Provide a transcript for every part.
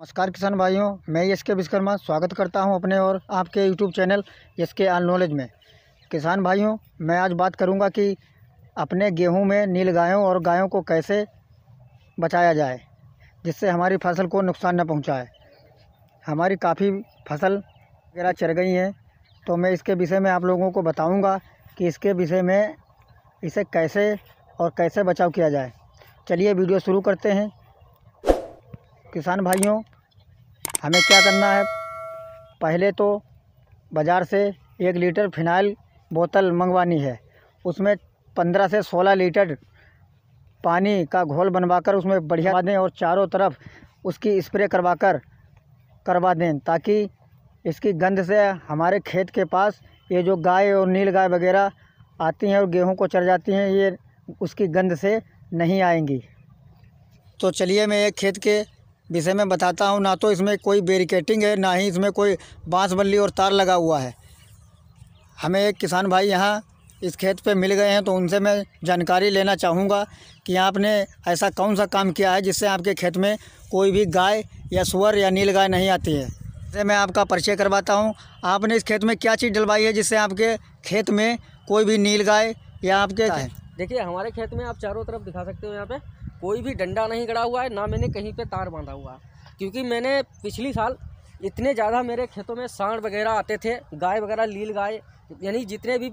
नमस्कार किसान भाइयों मैं यश के विश्वकर्मा स्वागत करता हूं अपने और आपके यूट्यूब चैनल एस के आल नॉलेज में किसान भाइयों मैं आज बात करूंगा कि अपने गेहूं में नील गायों और गायों को कैसे बचाया जाए जिससे हमारी फसल को नुकसान न पहुंचाए हमारी काफ़ी फसल वगैरह चर गई हैं तो मैं इसके विषय में आप लोगों को बताऊँगा कि इसके विषय में इसे कैसे और कैसे बचाव किया जाए चलिए वीडियो शुरू करते हैं किसान भाइयों हमें क्या करना है पहले तो बाज़ार से एक लीटर फिनाइल बोतल मंगवानी है उसमें पंद्रह से सोलह लीटर पानी का घोल बनवाकर उसमें बढ़िया दें और चारों तरफ उसकी स्प्रे करवाकर करवा दें ताकि इसकी गंध से हमारे खेत के पास ये जो गाय और नील गाय वगैरह आती हैं और गेहूं को चढ़ जाती हैं ये उसकी गंध से नहीं आएंगी तो चलिए मैं एक खेत के विषय में बताता हूँ ना तो इसमें कोई बैरिकेटिंग है ना ही इसमें कोई बाँस बल्ली और तार लगा हुआ है हमें एक किसान भाई यहाँ इस खेत पे मिल गए हैं तो उनसे मैं जानकारी लेना चाहूँगा कि आपने ऐसा कौन सा काम किया है जिससे आपके खेत में कोई भी गाय या सुअर या नील गाय नहीं आती है जैसे मैं आपका परिचय करवाता हूँ आपने इस खेत में क्या चीज़ डलवाई है जिससे आपके खेत में कोई भी नील गाय या आपके देखिए हमारे खेत में आप चारों तरफ दिखा सकते हो यहाँ पे कोई भी डंडा नहीं गड़ा हुआ है ना मैंने कहीं पे तार बांधा हुआ क्योंकि मैंने पिछली साल इतने ज़्यादा मेरे खेतों में सांड वगैरह आते थे गाय वगैरह लील गाय यानी जितने भी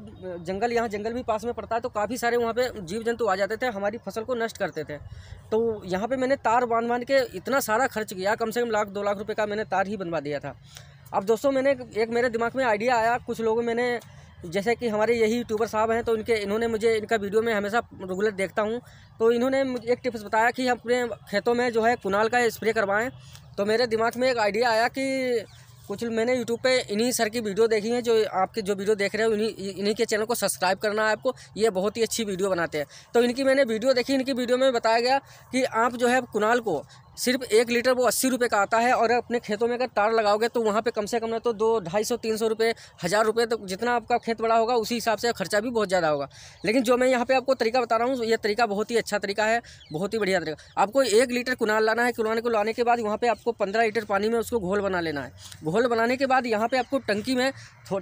जंगल यहाँ जंगल भी पास में पड़ता है तो काफ़ी सारे वहाँ पे जीव जंतु आ जाते थे हमारी फसल को नष्ट करते थे तो यहाँ पे मैंने तार बांध बांध के इतना सारा खर्च किया कम से कम लाख दो लाख रुपए का मैंने तार ही बनवा दिया था अब दोस्तों मैंने एक मेरे दिमाग में आइडिया आया कुछ लोगों मैंने जैसे कि हमारे यही यूट्यूबर साहब हैं तो इनके इन्होंने मुझे इनका वीडियो में हमेशा रेगुलर देखता हूँ तो इन्होंने मुझे एक टिप्स बताया कि अपने खेतों में जो है कुनाल का स्प्रे करवाएँ तो मेरे दिमाग में एक आइडिया आया कि कुछ मैंने यूट्यूब पे इन्हीं सर की वीडियो देखी है जो आपके जो वीडियो देख रहे हो इन्हीं इन्हीं के चैनल को सब्सक्राइब करना है आपको ये बहुत ही अच्छी वीडियो बनाते हैं तो इनकी मैंने वीडियो देखी इनकी वीडियो में बताया गया कि आप जो है कुनाल को सिर्फ एक लीटर वो अस्सी रुपये का आता है और अपने खेतों में अगर तार लगाओगे तो वहाँ पे कम से कम ना तो दो ढाई सौ तीन सौ रुपये हज़ार रुपये तक तो जितना आपका खेत बड़ा होगा उसी हिसाब से खर्चा भी बहुत ज़्यादा होगा लेकिन जो मैं यहाँ पे आपको तरीका बता रहा हूँ ये तरीका बहुत ही अच्छा तरीका है बहुत ही बढ़िया तरीका आपको एक लीटर कुनाल लाना है कुनाल को लाने के बाद यहाँ पर आपको पंद्रह लीटर पानी में उसको घोल बना लेना है घोल बनाने के बाद यहाँ पर आपको टंकी में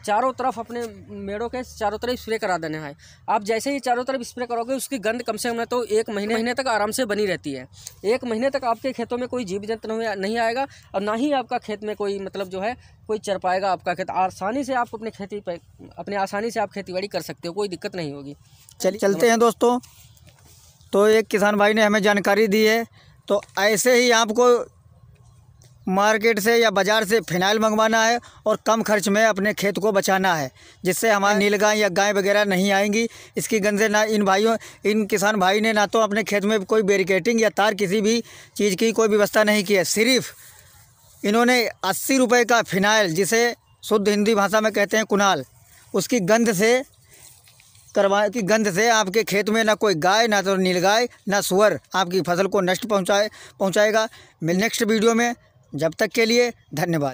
चारों तरफ अपने मेड़ों के चारों तरफ स्प्रे करा देना है आप जैसे ही चारों तरफ स्प्रे करोगे उसकी गंद कम से कम तो एक महीने महीने तक आराम से बनी रहती है एक महीने तक आपके खेतों में कोई जीव जंतु नहीं आएगा और ना ही आपका खेत में कोई मतलब जो है कोई चर पाएगा आपका खेत आसानी से आप अपने खेती पर अपने आसानी से आप खेती बाड़ी कर सकते हो कोई दिक्कत नहीं होगी चलिए चलते हैं दोस्तों तो एक किसान भाई ने हमें जानकारी दी है तो ऐसे ही आपको मार्केट से या बाज़ार से फिनाइल मंगवाना है और कम खर्च में अपने खेत को बचाना है जिससे हमारे हाँ। नीलगाय या गाय वगैरह नहीं आएंगी इसकी गंजे ना इन भाइयों इन किसान भाई ने ना तो अपने खेत में कोई बैरिकेटिंग या तार किसी भी चीज़ की कोई व्यवस्था नहीं की है सिर्फ इन्होंने अस्सी रुपये का फिनाइल जिसे शुद्ध हिंदी भाषा में कहते हैं कुनाल उसकी गंध से करवा की गंध से आपके खेत में ना कोई गाय ना तो नील गाय ना सुअर आपकी फसल को नष्ट पहुंचाए पहुंचाएगा नेक्स्ट वीडियो में जब तक के लिए धन्यवाद